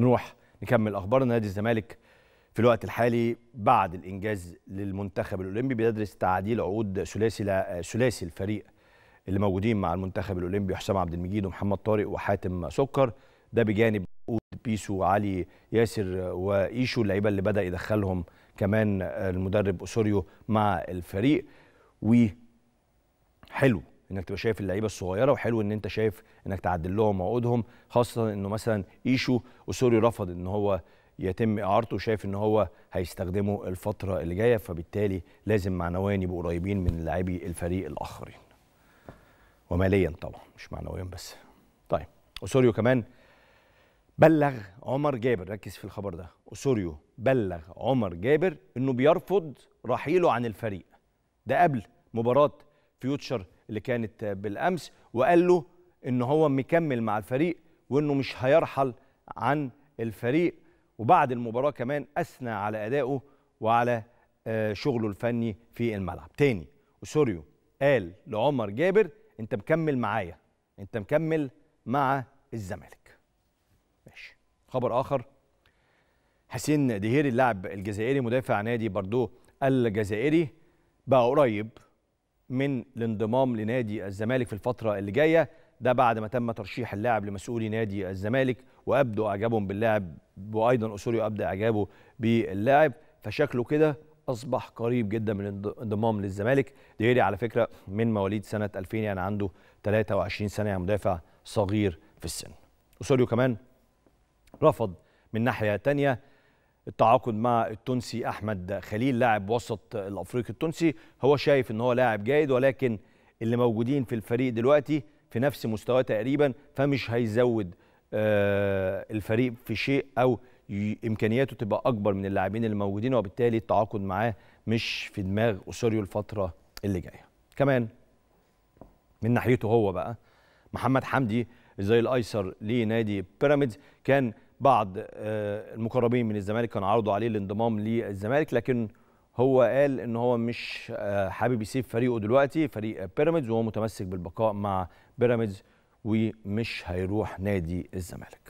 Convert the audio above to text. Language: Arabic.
نروح نكمل اخبار نادي الزمالك في الوقت الحالي بعد الانجاز للمنتخب الاولمبي بيدرس تعديل عقود ثلاثي ثلاثي الفريق اللي موجودين مع المنتخب الاولمبي حسام عبد المجيد ومحمد طارق وحاتم سكر ده بجانب بيسو وعلي ياسر وايشو اللعيبه اللي بدا يدخلهم كمان المدرب اسوريو مع الفريق وحلو انك تبقى شايف اللعيبه الصغيره وحلو ان انت شايف انك تعدل لهم عقودهم خاصه انه مثلا ايشو اسوري رفض ان هو يتم اعارته شايف ان هو هيستخدمه الفتره اللي جايه فبالتالي لازم معنويا يبقوا قريبين من لاعبي الفريق الاخرين وماليا طبعا مش معنويا بس طيب اسوريو كمان بلغ عمر جابر ركز في الخبر ده اسوريو بلغ عمر جابر انه بيرفض رحيله عن الفريق ده قبل مباراه فيوتشر اللي كانت بالامس وقال له ان هو مكمل مع الفريق وانه مش هيرحل عن الفريق وبعد المباراه كمان اثنى على ادائه وعلى آه، شغله الفني في الملعب تاني اسوريو قال لعمر جابر انت مكمل معايا انت مكمل مع الزمالك ماشي خبر اخر حسين دهيري اللاعب الجزائري مدافع نادي بردو الجزائري بقى قريب من الانضمام لنادي الزمالك في الفترة اللي جاية ده بعد ما تم ترشيح اللاعب لمسؤولي نادي الزمالك وابدوا اعجابهم باللاعب وايضا اسوريو ابدى اعجابه باللاعب فشكله كده اصبح قريب جدا من الانضمام للزمالك ديري على فكره من مواليد سنه 2000 يعني عنده 23 سنه يعني مدافع صغير في السن اسوريو كمان رفض من ناحيه تانية التعاقد مع التونسي احمد خليل لاعب وسط الافريقي التونسي هو شايف ان هو لاعب جيد ولكن اللي موجودين في الفريق دلوقتي في نفس مستواه تقريبا فمش هيزود آه، الفريق في شيء او امكانياته تبقى اكبر من اللاعبين اللي موجودين وبالتالي التعاقد معاه مش في دماغ اوسوريو الفتره اللي جايه كمان من ناحيته هو بقى محمد حمدي زي الايسر لنادي بيراميدز كان بعض آه، المقربين من الزمالك كانوا عرضوا عليه الانضمام للزمالك لكن هو قال ان هو مش آه، حابب يسيب فريقه دلوقتي فريق بيراميدز وهو متمسك بالبقاء مع بيراميدز ومش هيروح نادي الزمالك